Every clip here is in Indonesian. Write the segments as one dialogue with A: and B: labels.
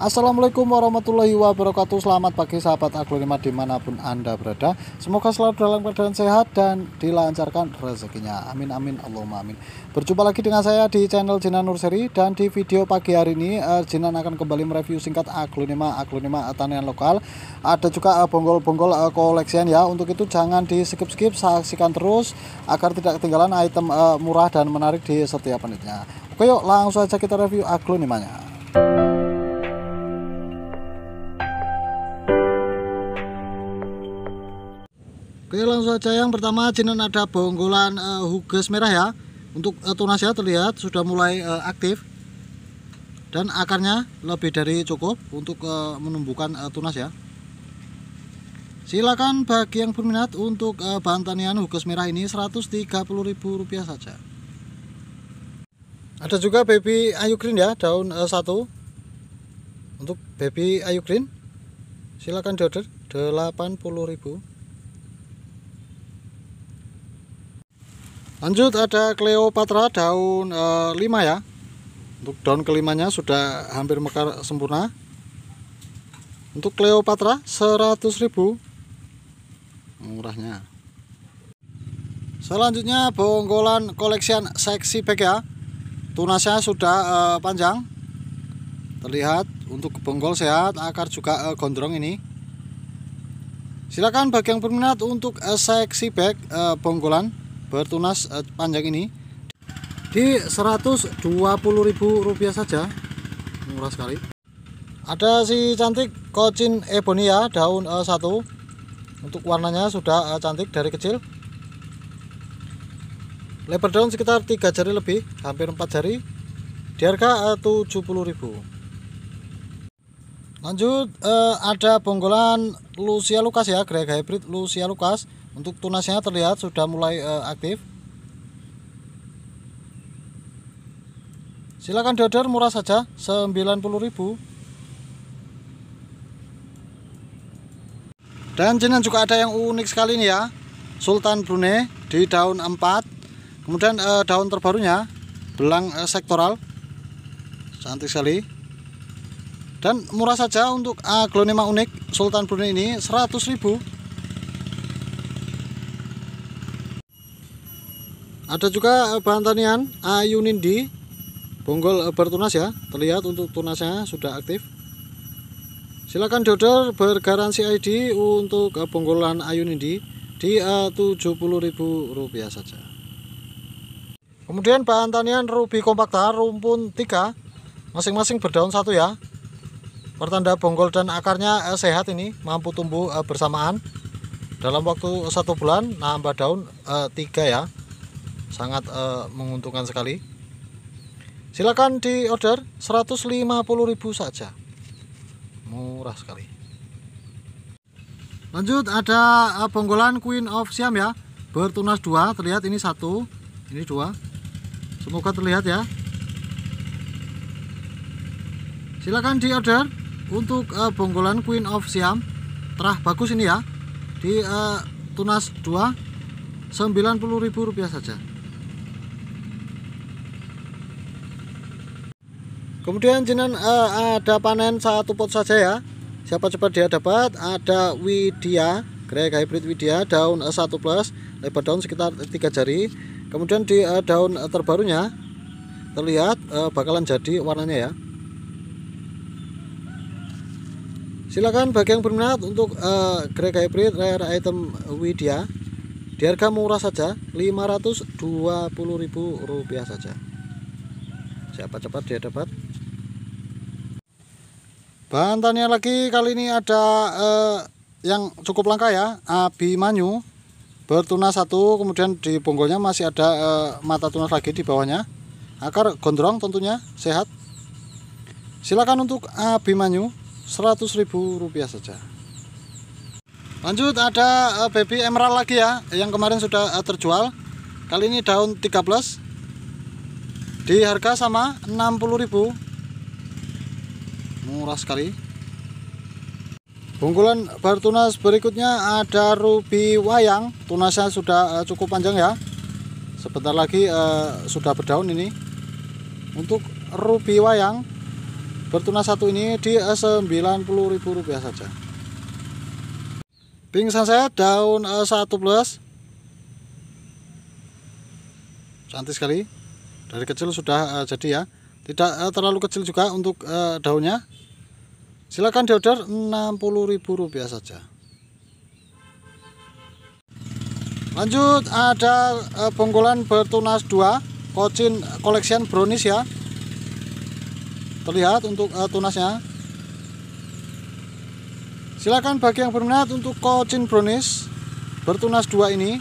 A: Assalamualaikum warahmatullahi wabarakatuh Selamat pagi sahabat aglonema dimanapun anda berada Semoga selalu dalam keadaan sehat dan dilancarkan rezekinya Amin amin Allahumma amin Berjumpa lagi dengan saya di channel Jinan Nurseri Dan di video pagi hari ini eh, Jinan akan kembali mereview singkat aglonema Aglonema tanian lokal Ada juga eh, bonggol-bonggol eh, koleksian ya Untuk itu jangan di skip-skip Saksikan terus agar tidak ketinggalan item murah dan menarik di setiap menitnya Oke yuk langsung aja kita review aglonemanya Oke langsung saja yang pertama jenis ada bonggolan uh, eh, huges merah ya Untuk uh, tunasnya terlihat sudah mulai uh, aktif Dan akarnya lebih dari cukup untuk uh, menumbuhkan uh, tunas ya Silakan bagi yang berminat untuk uh, bahan tanian huges merah ini rp rupiah saja Ada juga baby ayu green ya daun uh, satu Untuk baby ayu green silakan order Rp80.000 lanjut ada Cleopatra daun e, 5 ya untuk daun kelimanya sudah hampir mekar sempurna untuk Cleopatra 100.000 murahnya selanjutnya bonggolan koleksian seksi bag ya tunasnya sudah e, panjang terlihat untuk bonggol sehat akar juga e, gondrong ini silakan bagi yang berminat untuk e, seksi bag e, bonggolan bertunas eh, panjang ini di Rp120.000 saja murah sekali ada si cantik kocin ebonia daun uh, satu untuk warnanya sudah uh, cantik dari kecil lebar daun sekitar 3 jari lebih hampir 4 jari di harga Rp70.000 lanjut ada bonggolan Lucia lucas ya Greg Hybrid Lucia lucas untuk tunasnya terlihat sudah mulai uh, aktif. Silakan dodor murah saja, 90.000. Dan jenis juga ada yang unik sekali nih ya. Sultan Brunei di daun 4. Kemudian eh, daun terbarunya belang eh, sektoral. Cantik sekali. Dan murah saja untuk aglonema unik Sultan Brunei ini ribu. ada juga eh, bahan tanian Ayunindi bonggol eh, bertunas ya terlihat untuk tunasnya sudah aktif silakan dodol bergaransi ID untuk eh, bonggolan Ayunindi di Rp70.000 saja kemudian bahan tanian Ruby kompakta rumpun 3 masing-masing berdaun satu ya pertanda bonggol dan akarnya sehat ini mampu tumbuh bersamaan dalam waktu satu bulan nambah daun tiga ya sangat uh, menguntungkan sekali silakan di order 150.000 saja murah sekali lanjut ada bonggolan eh, Queen of Siam ya bertunas dua terlihat ini satu ini dua semoga terlihat ya silakan di order untuk uh, eh, bonggolan Queen of Siam terah bagus ini ya di uh, tunas 2 90.000 rupiah saja kemudian jenan uh, eh, ada panen satu pot saja ya siapa cepat dia dapat ada Widya Greg hybrid Widya daun 1 eh, plus lebar daun sekitar tiga jari kemudian di uh, daun terbarunya terlihat uh, bakalan jadi warnanya ya silakan bagi yang berminat untuk uh, hybrid rare item Widya di harga murah saja Rp520.000 saja siapa cepat dia dapat Bantannya lagi kali ini ada eh, yang cukup langka ya, Abimanyu bertunas satu, kemudian di bonggolnya masih ada eh, mata tunas lagi di bawahnya. Akar gondrong tentunya sehat. Silakan untuk Abimanyu ribu rupiah saja. Lanjut ada eh, baby emerald lagi ya, yang kemarin sudah eh, terjual. Kali ini daun 13 di harga sama 60.000 murah sekali Bungkulan bertunas berikutnya ada ruby wayang tunasnya sudah eh, cukup panjang ya sebentar lagi eh, sudah berdaun ini untuk ruby wayang bertunas satu ini di eh, Rp90.000 saja pingsan saya daun eh, 1 plus cantik sekali dari kecil sudah eh, jadi ya tidak eh, terlalu kecil juga untuk eh, daunnya Silakan diorder rp rupiah saja. Lanjut ada e, bonggolan bertunas 2 kocin collection brownies ya. Terlihat untuk uh, tunasnya. Silakan bagi yang berminat untuk kocin brownies bertunas 2 ini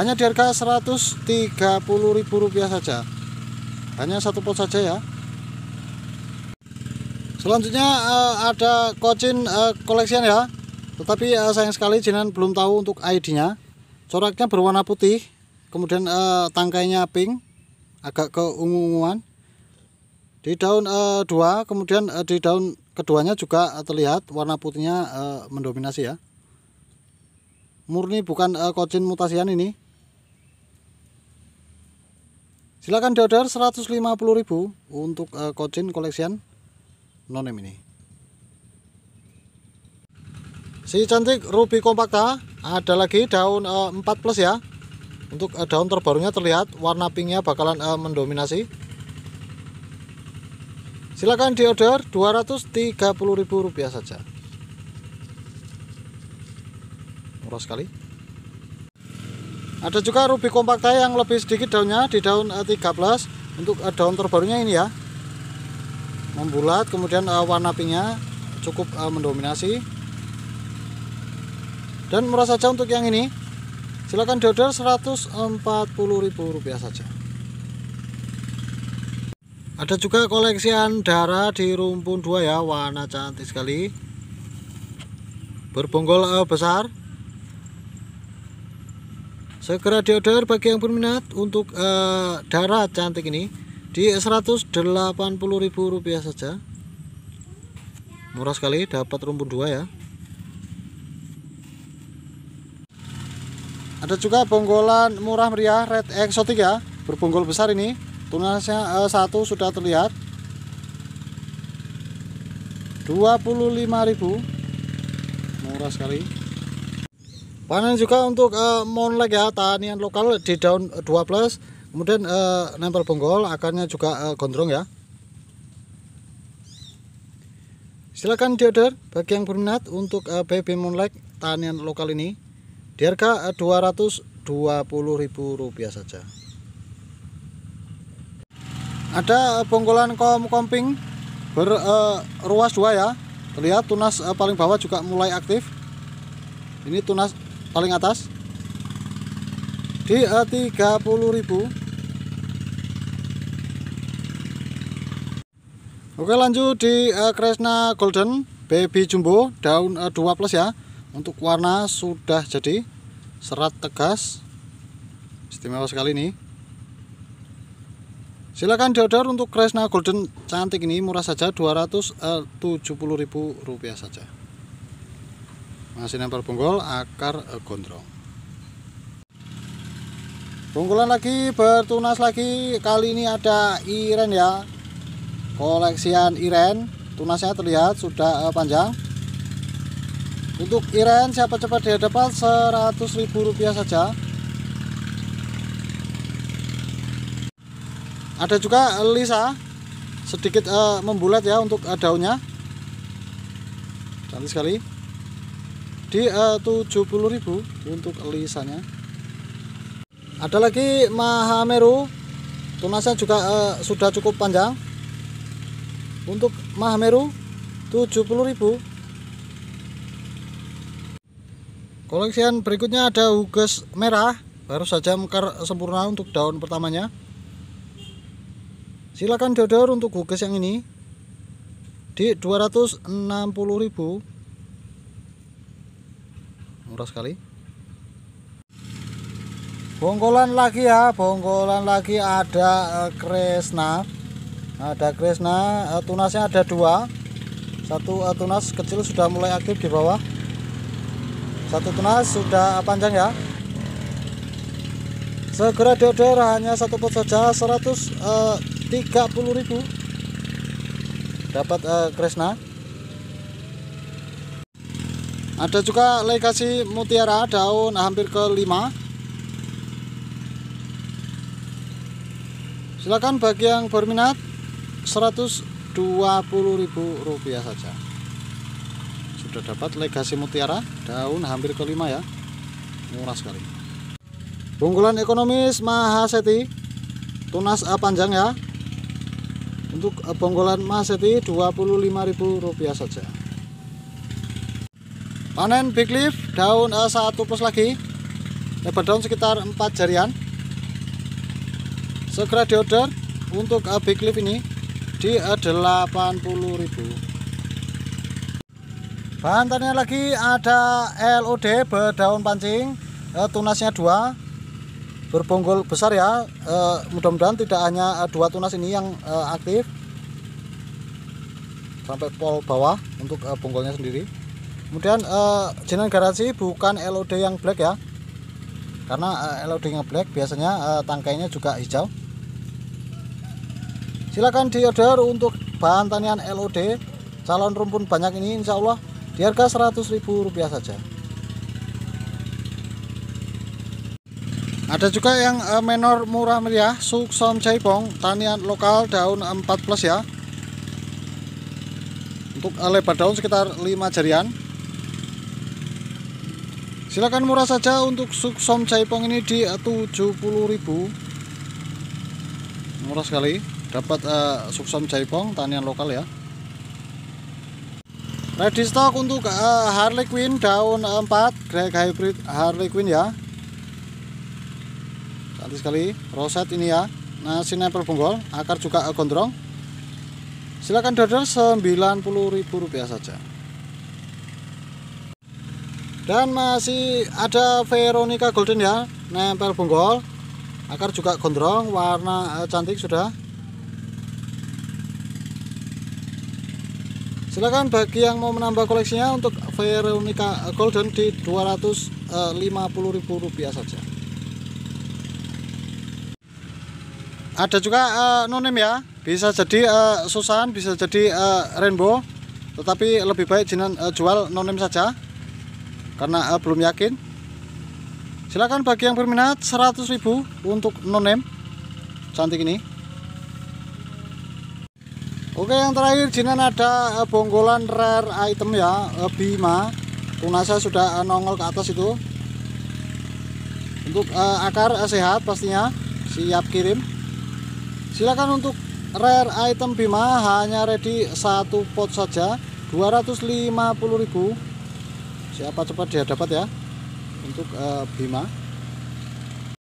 A: hanya di harga Rp130.000 saja. Hanya satu pot saja ya. Selanjutnya uh, ada kocin uh, koleksian ya. Tetapi uh, sayang sekali Jinan belum tahu untuk ID-nya. Coraknya berwarna putih, kemudian uh, tangkainya pink, agak keunguan. Di daun uh, dua, kemudian uh, di daun keduanya juga terlihat warna putihnya uh, mendominasi ya. Murni bukan uh, kocin mutasian ini. Silakan diorder 150.000 untuk uh, kocin koleksian nonem ini si cantik ruby kompakta ada lagi daun eh, empat 4 plus ya untuk e, daun terbarunya terlihat warna pinknya bakalan e, mendominasi silakan diorder ribu rupiah saja murah sekali ada juga ruby kompakta yang lebih sedikit daunnya di daun 3 plus untuk daun terbarunya ini ya membulat kemudian uh, warna pinknya cukup uh, mendominasi dan murah saja untuk yang ini silahkan dodol Rp140.000 saja ada juga koleksian darah di rumpun 2 ya warna cantik sekali berbonggol uh, eh, besar segera diorder bagi yang berminat untuk uh, darah cantik ini di rp rupiah saja murah sekali dapat rumput dua ya ada juga bonggolan murah meriah red eksotik ya berbonggol besar ini tunasnya eh, satu sudah terlihat 25.000 murah sekali panen juga untuk eh, monlek ya tanian lokal di daun 2 plus kemudian eh, nempel bonggol akarnya juga eh, gondrong ya silakan diorder bagi yang berminat untuk eh, baby moonlight tanian lokal ini di harga eh, rp rupiah saja ada bonggolan kom komping berruas dua ya terlihat tunas paling bawah juga mulai aktif ini tunas paling atas di a 30.000 Oke lanjut di A Kresna Golden Baby Jumbo daun a 2 plus ya untuk warna sudah jadi serat tegas istimewa sekali ini. silakan diorder untuk Kresna Golden cantik ini murah saja 270.000 rupiah saja masih nempel bonggol akar eh, gondrong Tunggulan lagi bertunas lagi Kali ini ada iren ya Koleksian iren Tunasnya terlihat sudah eh, panjang Untuk iren siapa cepat dia seratus ribu rupiah saja Ada juga lisa Sedikit uh, membulat ya untuk uh, daunnya Cantik sekali di uh, 70.000 untuk lisanya ada lagi Mahameru tunasnya juga uh, sudah cukup panjang untuk Mahameru 70.000 koleksian berikutnya ada huges merah baru saja mekar sempurna untuk daun pertamanya silakan dodor untuk huges yang ini di 260.000 murah sekali bongkolan lagi ya bongkolan lagi ada eh, Kresna ada Kresna eh, tunasnya ada dua satu eh, tunas kecil sudah mulai aktif di bawah satu tunas sudah panjang ya segera diodor hanya satu pot saja ribu dapat uh, Kresna ada juga legasi mutiara daun hampir ke lima. silakan bagi yang berminat 120.000 rupiah saja sudah dapat legasi mutiara daun hampir kelima ya murah sekali Bonggolan ekonomis mahaseti tunas panjang ya untuk bonggolan eh, mahaseti Rp25.000 saja panen big leaf daun A1 plus lagi lebar daun sekitar 4 jarian segera diorder untuk AB Clip ini di 80000 bahan tanya lagi ada LOD berdaun pancing eh, tunasnya dua berbonggol besar ya eh, mudah-mudahan tidak hanya eh, dua tunas ini yang aktif sampai pol bawah untuk uh, bonggolnya sendiri kemudian uh, jenis garansi bukan LOD yang black ya karena uh, LOD yang black biasanya uh, tangkainya juga hijau Silakan diorder untuk bahan tanian LOD calon rumpun banyak ini insya Allah di harga Rp100.000 saja. Ada juga yang eh, menor murah meriah Suksom Jaipong tanian lokal daun 4 plus ya. Untuk eh, lebar daun sekitar 5 jarian. Silakan murah saja untuk Suksom Jaipong ini di 70.000. Eh, murah sekali dapat uh, eh, subsam jaipong tanian lokal ya ready stock untuk uh, Harley Quinn daun 4 Greg Hybrid Harley Quinn ya cantik sekali roset ini ya nah sinapel bonggol akar juga uh, gondrong silahkan dodol Rp90.000 saja dan masih ada Veronica Golden ya nempel bonggol akar juga gondrong warna eh, cantik sudah Silakan bagi yang mau menambah koleksinya untuk Veronica Golden di Rp250.000 eh, saja. Ada juga uh, eh, nonim ya, bisa jadi uh, Susan, bisa jadi uh, Rainbow, tetapi lebih baik jinan uh, jual nonim saja karena uh, belum yakin. Silakan bagi yang berminat 100.000 untuk nonim cantik ini. Oke yang terakhir jinan ada eh, bonggolan rare item ya eh, Bima tunasa sudah eh, nongol ke atas itu untuk akar sehat pastinya siap kirim silakan untuk rare item Bima hanya ready satu pot saja 250.000 siapa cepat dia dapat ya untuk Bima